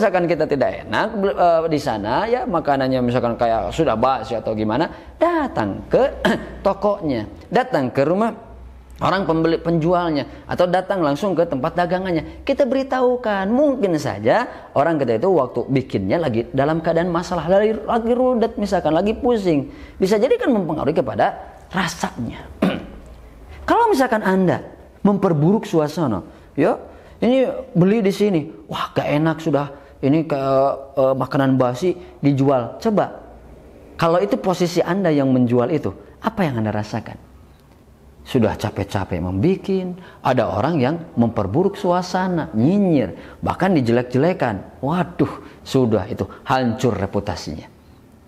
misalkan kita tidak enak e, di sana ya makanannya misalkan kayak sudah basi atau gimana, datang ke tokonya, datang ke rumah orang pembeli penjualnya atau datang langsung ke tempat dagangannya. Kita beritahukan, mungkin saja orang kita itu waktu bikinnya lagi dalam keadaan masalah, lagi, lagi rudet misalkan, lagi pusing. Bisa jadi kan mempengaruhi kepada rasanya. Kalau misalkan Anda memperburuk suasana, ya ini beli di sini, wah gak enak sudah ini kayak uh, e, makanan basi dijual. Coba kalau itu posisi Anda yang menjual itu, apa yang Anda rasakan? Sudah capek-capek membikin, ada orang yang memperburuk suasana, nyinyir, bahkan dijelek-jelekan. Waduh, sudah itu hancur reputasinya.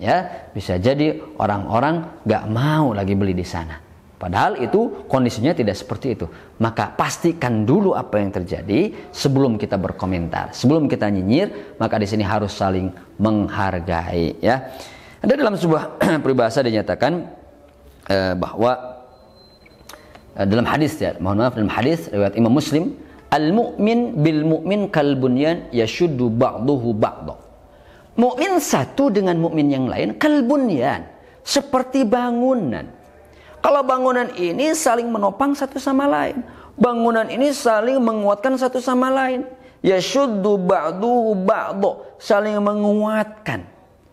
Ya, bisa jadi orang-orang gak mau lagi beli di sana Padahal itu kondisinya tidak seperti itu. Maka pastikan dulu apa yang terjadi sebelum kita berkomentar, sebelum kita nyinyir, maka di sini harus saling menghargai ya. Ada dalam sebuah peribahasa dinyatakan eh, bahwa eh, dalam hadis ya, mohon maaf dalam hadis riwayat Imam Muslim, al-mu'min bil mu'min kal bunyan yashuddu ba'duhu ba'dah. Mukmin satu dengan mukmin yang lain kalbunyan seperti bangunan kalau bangunan ini saling menopang satu sama lain. Bangunan ini saling menguatkan satu sama lain. syuddu ba'du ba'du. Saling menguatkan.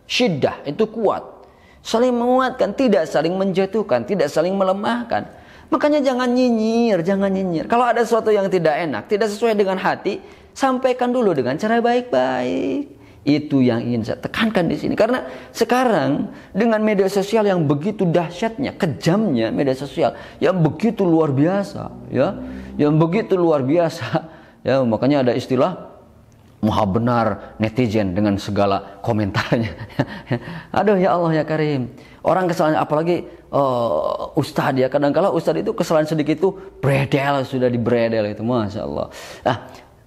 Syiddah itu kuat. Saling menguatkan, tidak saling menjatuhkan, tidak saling melemahkan. Makanya jangan nyinyir, jangan nyinyir. Kalau ada sesuatu yang tidak enak, tidak sesuai dengan hati, sampaikan dulu dengan cara baik-baik. Itu yang ingin saya tekankan di sini. Karena sekarang dengan media sosial yang begitu dahsyatnya, kejamnya media sosial yang begitu luar biasa, ya, yang begitu luar biasa, ya, makanya ada istilah maha benar netizen dengan segala komentarnya. Aduh ya Allah ya Karim. Orang kesalahan apalagi uh, ustadz ya kadang -kadang ustadz itu kesalahan sedikit itu bredel sudah di dibredel itu masya Allah. Nah,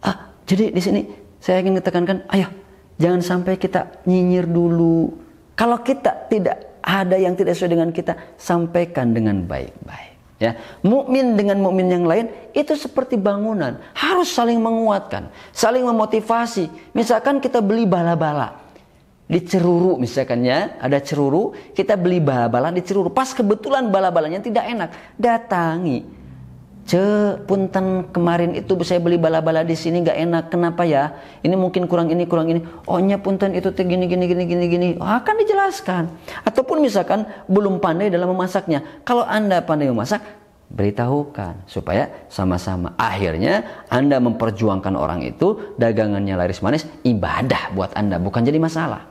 ah, jadi di sini saya ingin tekankan, ayah Jangan sampai kita nyinyir dulu. Kalau kita tidak ada yang tidak sesuai dengan kita, sampaikan dengan baik-baik. Ya, mukmin dengan mukmin yang lain itu seperti bangunan, harus saling menguatkan, saling memotivasi. Misalkan kita beli bala-bala di ceruru misalkan ya, ada ceruru, kita beli bala-bala di ceruru. Pas kebetulan bala-balanya tidak enak, datangi Ce, punten kemarin itu saya beli bala-bala di sini gak enak. Kenapa ya? Ini mungkin kurang ini, kurang ini. Ohnya punten itu teh gini, gini, gini, gini, gini. Oh, ah, akan dijelaskan. Ataupun misalkan belum pandai dalam memasaknya. Kalau Anda pandai memasak, beritahukan. Supaya sama-sama. Akhirnya Anda memperjuangkan orang itu, dagangannya laris manis, ibadah buat Anda. Bukan jadi masalah.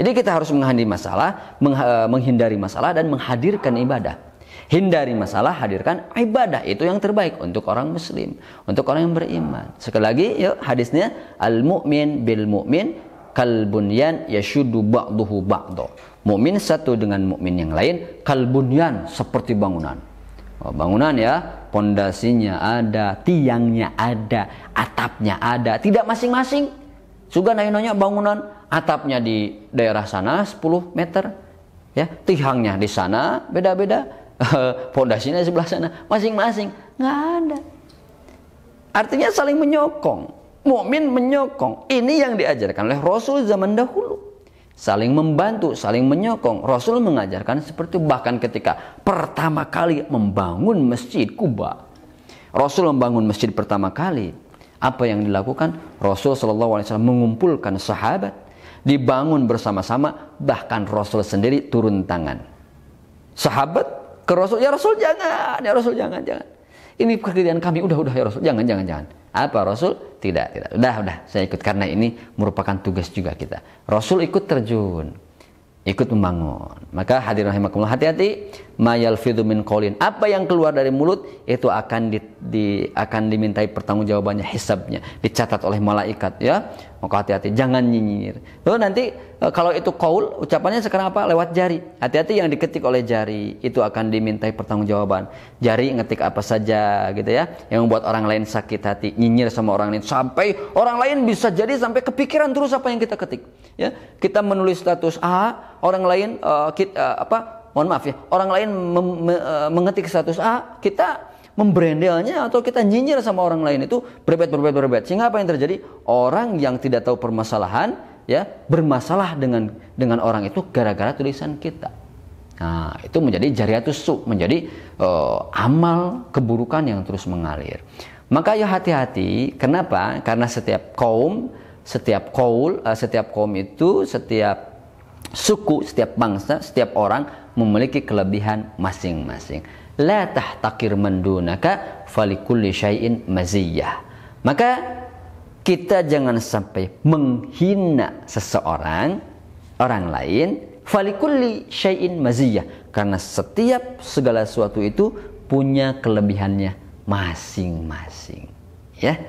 Jadi kita harus menghindari masalah, eh, menghindari masalah dan menghadirkan ibadah. Hindari masalah, hadirkan ibadah itu yang terbaik untuk orang muslim, untuk orang yang beriman. Sekali lagi, yuk hadisnya al mu'min bil mu'min kal bunyan yashudu ba'duhu ba'do. Mukmin satu dengan mu'min yang lain kal bunyan seperti bangunan. Oh, bangunan ya, pondasinya ada, tiangnya ada, atapnya ada, tidak masing-masing. Juga nanya-nanya bangunan, atapnya di daerah sana 10 meter, ya, tiangnya di sana beda-beda, pondasinya eh, sebelah sana masing-masing nggak ada artinya saling menyokong mukmin menyokong ini yang diajarkan oleh Rasul zaman dahulu saling membantu saling menyokong Rasul mengajarkan seperti bahkan ketika pertama kali membangun masjid Kuba Rasul membangun masjid pertama kali apa yang dilakukan Rasul SAW mengumpulkan sahabat dibangun bersama-sama bahkan Rasul sendiri turun tangan sahabat ke Rasul, ya Rasul jangan, ya Rasul jangan, jangan. Ini pekerjaan kami, udah, udah ya Rasul, jangan, jangan, jangan. Apa Rasul? Tidak, tidak. Udah, udah, saya ikut karena ini merupakan tugas juga kita. Rasul ikut terjun, ikut membangun. Maka hadir rahimakumullah hati-hati mayal min kolin. Apa yang keluar dari mulut itu akan di, di akan dimintai pertanggungjawabannya, hisabnya, dicatat oleh malaikat ya. Maka hati-hati, jangan nyinyir. Lalu nanti e, kalau itu kaul, ucapannya sekarang apa? Lewat jari. Hati-hati yang diketik oleh jari, itu akan dimintai pertanggungjawaban. Jari ngetik apa saja gitu ya, yang membuat orang lain sakit hati, nyinyir sama orang lain sampai orang lain bisa jadi sampai kepikiran terus apa yang kita ketik. Ya, kita menulis status A, orang lain uh, e, kita, uh, e, apa? Mohon maaf ya, orang lain mem, me, mengetik status A, kita membrendelnya atau kita nyinyir sama orang lain itu berbet berbet berbet sehingga apa yang terjadi orang yang tidak tahu permasalahan ya bermasalah dengan dengan orang itu gara-gara tulisan kita nah itu menjadi jariatus su menjadi uh, amal keburukan yang terus mengalir maka ya hati-hati kenapa karena setiap kaum setiap kaul uh, setiap kaum itu setiap suku setiap bangsa setiap orang memiliki kelebihan masing-masing la tahtakir mendunaka falikulli syai'in maziyah. Maka kita jangan sampai menghina seseorang, orang lain, falikulli syai'in maziyah. Karena setiap segala sesuatu itu punya kelebihannya masing-masing. Ya.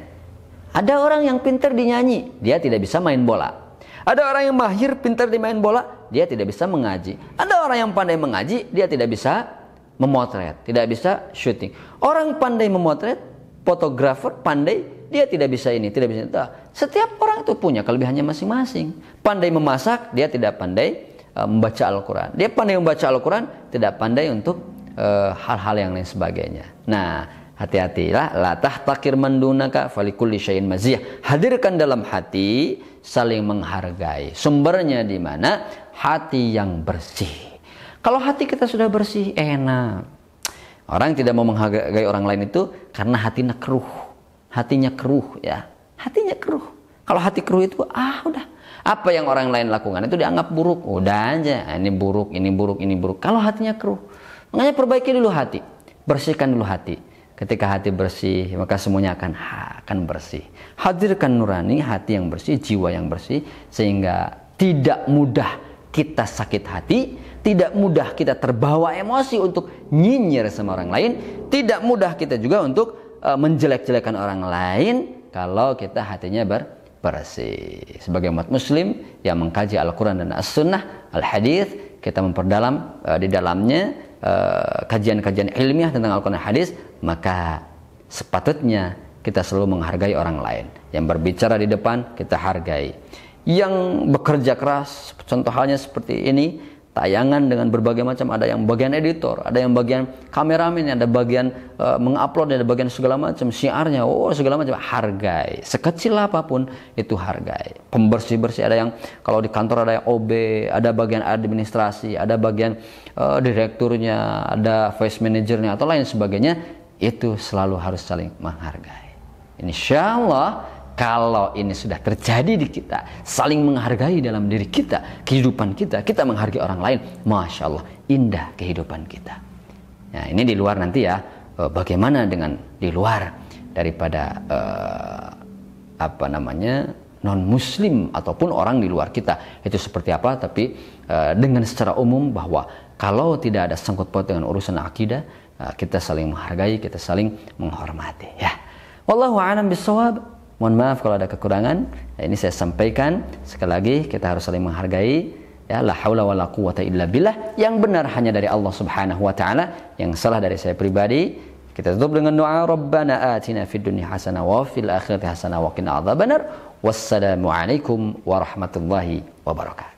Ada orang yang pintar dinyanyi, dia tidak bisa main bola. Ada orang yang mahir pintar di main bola, dia tidak bisa mengaji. Ada orang yang pandai mengaji, dia tidak bisa memotret, tidak bisa syuting. Orang pandai memotret, fotografer pandai, dia tidak bisa ini, tidak bisa itu. Setiap orang itu punya kelebihannya masing-masing. Pandai memasak, dia tidak pandai uh, membaca Al-Quran. Dia pandai membaca Al-Quran, tidak pandai untuk eh, hal-hal uh, yang lain sebagainya. Nah, hati-hatilah latah takir mendunaka falikulli syain maziyah. Hadirkan dalam hati saling menghargai. Sumbernya di mana? Hati yang bersih. Kalau hati kita sudah bersih, enak. Orang yang tidak mau menghargai orang lain itu karena hatinya keruh. Hatinya keruh ya. Hatinya keruh. Kalau hati keruh itu ah udah apa yang orang lain lakukan itu dianggap buruk. Udah aja, ah, ini buruk, ini buruk, ini buruk. Kalau hatinya keruh. Makanya perbaiki dulu hati. Bersihkan dulu hati. Ketika hati bersih, maka semuanya akan akan bersih. Hadirkan nurani hati yang bersih, jiwa yang bersih sehingga tidak mudah kita sakit hati tidak mudah kita terbawa emosi untuk nyinyir sama orang lain. Tidak mudah kita juga untuk uh, menjelek-jelekan orang lain kalau kita hatinya ber bersih. Sebagai umat muslim yang mengkaji Al-Quran dan As-Sunnah, Al-Hadith, kita memperdalam uh, di dalamnya eh, kajian-kajian uh, ilmiah tentang Al-Quran Hadis, maka sepatutnya kita selalu menghargai orang lain. Yang berbicara di depan, kita hargai. Yang bekerja keras, contoh halnya seperti ini, tayangan dengan berbagai macam ada yang bagian editor ada yang bagian kameramen ada bagian uh, mengupload ada bagian segala macam siarnya oh segala macam hargai sekecil apapun itu hargai pembersih bersih ada yang kalau di kantor ada yang OB ada bagian administrasi ada bagian uh, direkturnya ada face manajernya atau lain sebagainya itu selalu harus saling menghargai insya Allah kalau ini sudah terjadi di kita, saling menghargai dalam diri kita, kehidupan kita, kita menghargai orang lain, masya Allah, indah kehidupan kita. Nah, ini di luar nanti ya, eh, bagaimana dengan di luar daripada eh, apa namanya non muslim ataupun orang di luar kita itu seperti apa tapi eh, dengan secara umum bahwa kalau tidak ada sangkut paut dengan urusan akidah eh, kita saling menghargai kita saling menghormati ya wallahu a'lam bisawab Mohon maaf kalau ada kekurangan. Ya, ini saya sampaikan. Sekali lagi kita harus saling menghargai. Ya, la haula wala quwata illa billah. Yang benar hanya dari Allah Subhanahu wa taala, yang salah dari saya pribadi. Kita tutup dengan doa Rabbana atina fid dunya hasanah wa fil akhirati hasanah wa qina adzabannar. Wassalamualaikum warahmatullahi wabarakatuh.